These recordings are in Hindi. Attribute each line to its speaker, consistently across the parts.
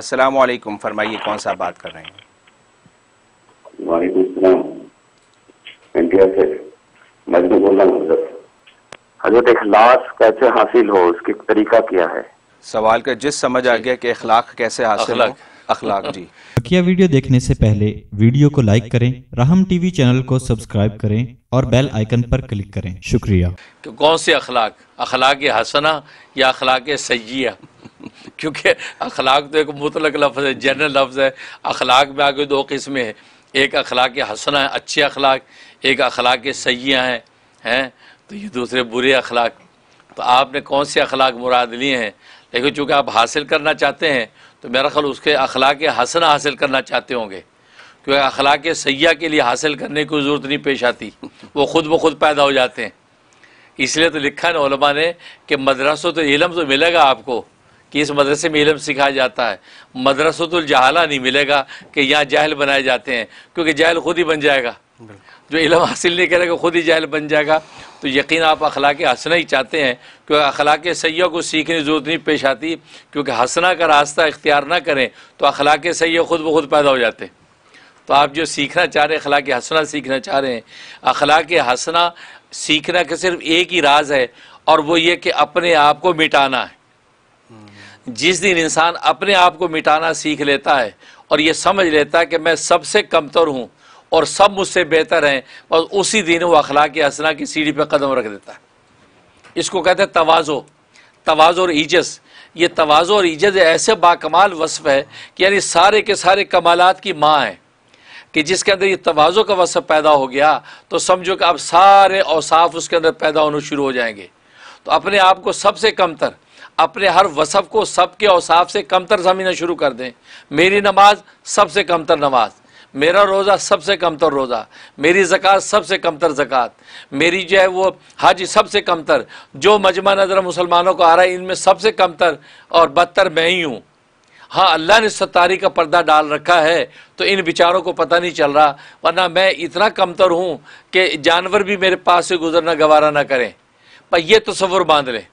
Speaker 1: असलम फरमाइए कौन सा बात कर रहे हैं तो सवाल का जिस समझ आ गया कि अखलाक कैसे हासिल हो अखलाक जी बकिया वीडियो देखने से पहले वीडियो को लाइक करें राहम टीवी चैनल को सब्सक्राइब करें और बेल आइकन पर क्लिक करें शुक्रिया कौन से अखलाक अखलाक हसना या अखलाक सैया क्योंकि अखलाक तो एक मुतलक लफ्ज़ है जनरल लफ्ज़ है अखलाक में आगे दो किस्में हैं एक अखलाक हसना है अच्छे अखलाक एक अखलाक सयाँ हैं हैं तो ये दूसरे बुरे अखलाक तो आपने कौन से अखलाक मुराद लिए हैं लेकिन चूँकि आप हासिल करना चाहते हैं तो मेरा ख्याल उसके अखलाक हसना हासिल करना चाहते होंगे क्योंकि अखलाक सयाह के लिए हासिल करने की ज़रूरत नहीं पेश आती वो खुद ब खुद पैदा हो जाते हैं इसलिए तो लिखा है ना ने कि मदरसों तो इलम तो मिलेगा आपको कि इस मदरसे में इलम सिखाया जाता है मदरसतुल जहाला नहीं मिलेगा कि यहाँ जाहल बनाए जाते हैं क्योंकि जाहल खुद ही बन जाएगा जो इलम हासिल नहीं करेगा खुद ही जाहल बन जाएगा तो यकीन आप अखलाक हंसना ही चाहते हैं क्योंकि अखलाक सैय को सीखने की ज़रूरत नहीं पेश आती क्योंकि हंसना का रास्ता इख्तियार ना करें तो अखलाक सैय खुद ब खुद पैदा हो जाते तो आप जो सीखना चाह रहे हैं अखलाक हंसना सीखना चाह रहे हैं अखलाक हंसना सीखना का सिर्फ एक ही राज है और वो ये कि अपने आप को मिटाना है जिस दिन इंसान अपने आप को मिटाना सीख लेता है और ये समझ लेता है कि मैं सबसे कमतर हूँ और सब मुझसे बेहतर हैं और उसी दिन वो अखलाक हसना की सीढ़ी पर कदम रख देता है इसको कहते हैं तोज़ो तोज़ो और ईजस ये तोज़ो और ईजस ऐसे बाकमाल वसफ़ है कि यानी सारे के सारे कमालत की माँ हैं कि जिसके अंदर ये तोज़ो का वसफ़ पैदा हो गया तो समझो कि अब सारे औसाफ उसके अंदर पैदा होना शुरू हो जाएंगे तो अपने आप को सबसे कमतर अपने हर वसफ़ को सब के औसाफ से कमतर समझना शुरू कर दें मेरी नमाज सबसे कमतर नमाज मेरा रोज़ा सबसे कमतर रोज़ा मेरी ज़क़़त सबसे कमतर ज़क़़त मेरी जो है वो हज सबसे कमतर जो मजमा नज़र मुसलमानों को आ रहा है इनमें सबसे कमतर और बदतर मैं ही हूँ हाँ अल्लाह ने सत्तारी का पर्दा डाल रखा है तो इन बेचारों को पता नहीं चल रहा वरना मैं इतना कमतर हूँ कि जानवर भी मेरे पास से गुजरना गवारा ना करें पर यह तस्वुर बांध लें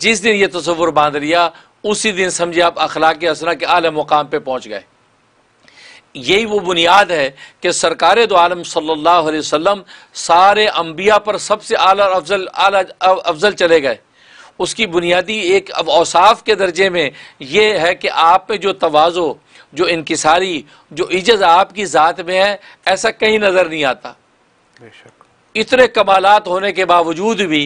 Speaker 1: जिस दिन ये तस्वुर बांध लिया उसी दिन समझे आप अखलाक असना के आलम मुकाम पर पहुँच गए यही वो बुनियाद है कि सरकार दो आलम सल्लल्लाहु अलैहि वसल्लम सारे अम्बिया पर सबसे आला अफजल आला अफजल चले गए उसकी बुनियादी एक अवसाफ के दर्जे में ये है कि आप में जो तोज़ो जो इनकसारी जो इज़्ज़त आपकी ज़ात में है ऐसा कहीं नज़र नहीं आता बेशक इतने कमालत होने के बावजूद भी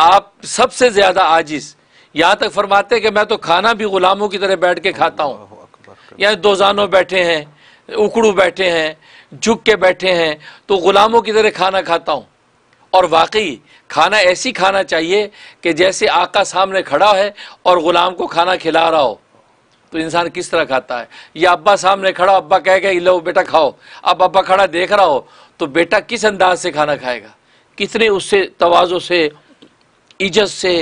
Speaker 1: आप सबसे ज़्यादा आजिज़ यहाँ तक फरमाते कि मैं तो खाना भी ग़ुलामों की तरह बैठ के खाता हूँ यानी दोजानों बैठे हैं उकड़ू बैठे हैं झुक के बैठे हैं तो ग़ुलामों की तरह खाना खाता हूँ और वाकई खाना ऐसी खाना चाहिए कि जैसे आका सामने खड़ा है और ग़ुलाम को खाना खिला रहा हो तो इंसान किस तरह खाता है या अब्बा सामने खड़ा अब्बा कह गए लो बेटा खाओ अब अब्बा खड़ा देख रहा हो तो बेटा किस अंदाज से खाना खाएगा कितने उससे तोज़ों से इज्जत से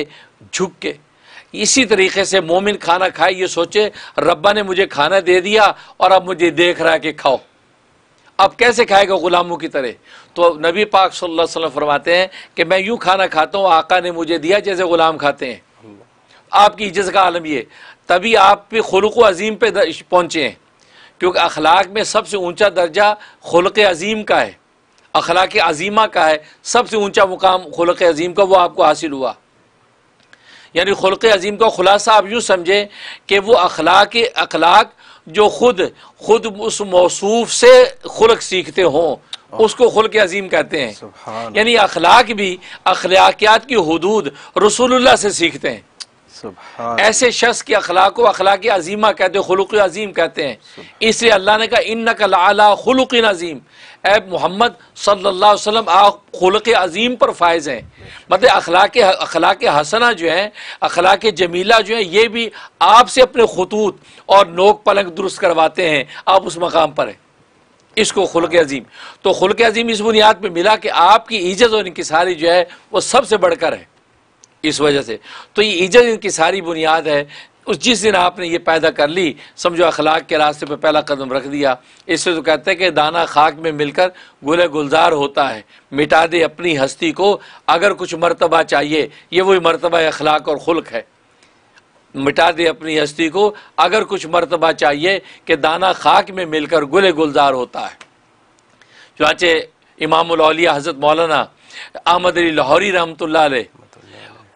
Speaker 1: झुक के इसी तरीके से मोमिन खाना खाए ये सोचे रब्बा ने मुझे खाना दे दिया और अब मुझे देख रहा है कि खाओ अब कैसे खाएगा गुलामों की तरह तो नबी पाक सल्लल्लाहु अलैहि वसल्लम फरमाते हैं कि मैं यूँ खाना खाता हूँ आका ने मुझे दिया जैसे ग़ुलाम खाते हैं आपकी इज्जत का आलम ये तभी आप भी खुलक अजीम पे पहुँचे हैं क्योंकि अखलाक में सबसे ऊंचा दर्जा खुलक अजीम का है अखलाक अजीमा का है सबसे ऊंचा मुकाम खलक अजीम का वो आपको हासिल हुआ यानी खलक अजीम का खुलासा आप यूँ समझे कि वो अखलाक अखलाक जो खुद खुद उस मौसूफ से खुलक सीखते हों उसको खुल के अजीम कहते हैं यानी अखलाक भी अखलाकियात की हदूद रसूल से सीखते हैं ऐसे शख्स के अखलाक को अखलाक अजीमा कहते हैं खुलक अजीम कहते हैं इसलिए अल्लाह ने कहा इन नकल आला खुलक अजीम ए मोहम्मद सल्लल्लाहु अलैहि वसल्लम आप अजीम पर फायज़ हैं मतलब अखलाक अखलाक हसना जो है अखलाक जमीला जो है ये भी आपसे अपने खतूत और नोक पलंग दुरुस्त करवाते हैं आप उस मकाम पर हैं इसको खुलक अजीम तो खुलक अजीम इस बुनियाद पर मिला कि आपकी इज्जत और इनकसारी जो है वह सबसे बढ़कर है इस वजह से तो ये इज्जत इनकी सारी बुनियाद है उस जिस दिन आपने ये पैदा कर ली समझो अखलाक के रास्ते पर पहला कदम रख दिया इससे तो कहते हैं कि दाना खाक में मिलकर गुल गुलजार होता है मिटा दे अपनी हस्ती को अगर कुछ मरतबा चाहिए ये वही मरतबा अखलाक और खुल्क है मिटा दे अपनी हस्ती को अगर कुछ मरतबा चाहिए कि दाना खाक में मिलकर गुल गुलजार होता है चुनाचे इमाम हज़रत मौलाना अहमद अली लाहौरी रहमत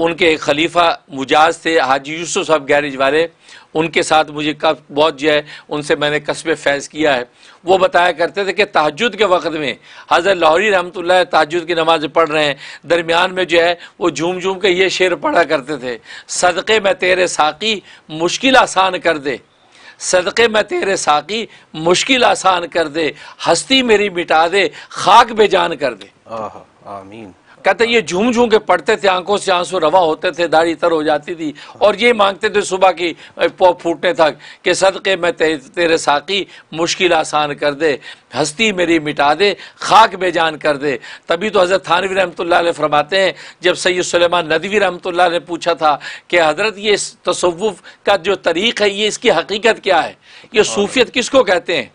Speaker 1: उनके एक खलीफा मुजाज थे हाजी यूसुफ साहब गैरेज वाले उनके साथ मुझे कब बहुत जो है उनसे मैंने कस्बे फैज़ किया है वो बताया करते थे कि तहजद के वक्त में हज़र लाहौरी रहमतुल्लाह तहजद की नमाज़ पढ़ रहे हैं दरमियान में जो है वो झूम झूम के ये शेर पढ़ा करते थे सदक़े में तेरे साकी मुश्किल आसान कर दे सदक़े में तेरे साकी मुश्किल आसान कर दे हस्ती मेरी मिटा दे खाक बेजान कर दे आमीन कहते ये झूम झूम के पढ़ते थे आंखों से आंसू रवा होते थे दाढ़ी तर हो जाती थी और ये मांगते थे सुबह की पौ फूटने तक कि सदक़े में ते, तेरे साकी मुश्किल आसान कर दे हस्ती मेरी मिटा दे खाक बेजान कर दे तभी तो हज़रत थानवी रहमत फरमाते हैं जब सैद सलेमान नदवी रहमत ने पूछा था कि हज़रत ये तसवुफ़ का जो तरीक़ है ये इसकी हकीकत क्या है ये हाँ। सूफियत किसको कहते हैं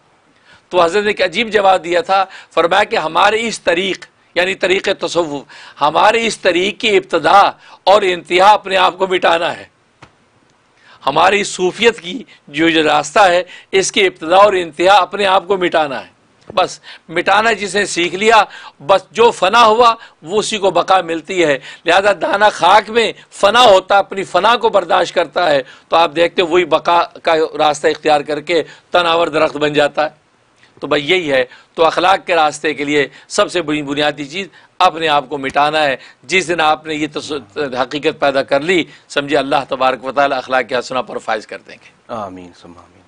Speaker 1: तो हज़रत ने एक अजीब जवाब दिया था फरमाया कि हमारे इस तरीक़ यानी तरीक़ तसव हमारे इस तरीक़ की इब्तदा और इंतहा अपने आप को मिटाना है हमारी सूफियत की जो जो रास्ता है इसकी इब्तदा और इंतहा अपने आप को मिटाना है बस मिटाना जिसने सीख लिया बस जो फ़ना हुआ वो उसी को बका मिलती है लिहाजा दाना खाक में फ़ना होता अपनी फ़ना को बर्दाश्त करता है तो आप देखते वही बका का रास्ता इख्तियार करके तनावर दरख्त बन जाता है तो भाई यही है तो अखलाक के रास्ते के लिए सबसे बड़ी बुनियादी चीज़ अपने आप को मिटाना है जिस दिन आपने ये हकीकत पैदा कर ली समझिए अल्लाह तबारक वाली अखलाक के हसना पर फायज़ कर देंगे आमीन सुमामीन